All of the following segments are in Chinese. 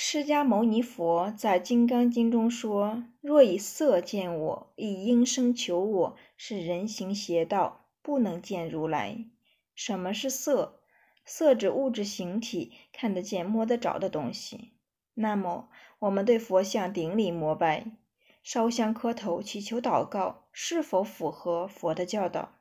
释迦牟尼佛在《金刚经》中说：“若以色见我，以音声求我，是人行邪道，不能见如来。”什么是色？色指物质形体，看得见、摸得着的东西。那么，我们对佛像顶礼膜拜、烧香磕头、祈求祷告，是否符合佛的教导？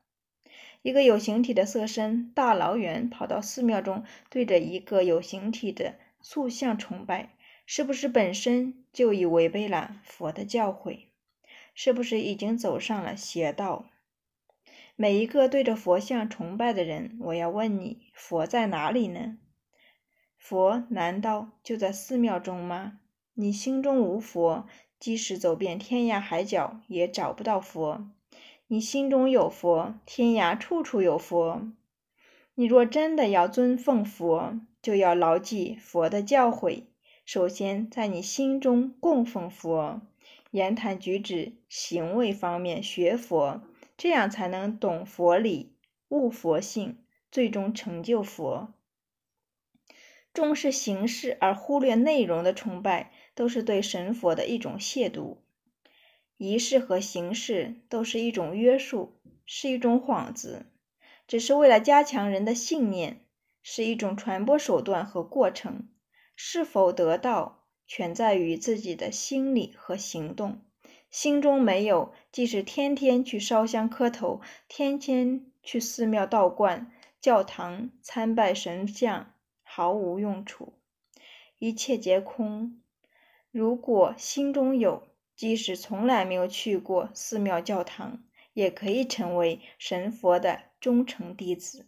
一个有形体的色身，大老远跑到寺庙中，对着一个有形体的。塑像崇拜是不是本身就已违背了佛的教诲？是不是已经走上了邪道？每一个对着佛像崇拜的人，我要问你：佛在哪里呢？佛难道就在寺庙中吗？你心中无佛，即使走遍天涯海角也找不到佛。你心中有佛，天涯处处有佛。你若真的要尊奉佛，就要牢记佛的教诲。首先，在你心中供奉佛，言谈举止、行为方面学佛，这样才能懂佛理、悟佛性，最终成就佛。重视形式而忽略内容的崇拜，都是对神佛的一种亵渎。仪式和形式都是一种约束，是一种幌子。只是为了加强人的信念，是一种传播手段和过程。是否得道，全在于自己的心理和行动。心中没有，即使天天去烧香磕头，天天去寺庙、道观、教堂参拜神像，毫无用处，一切皆空。如果心中有，即使从来没有去过寺庙、教堂。也可以成为神佛的忠诚弟子。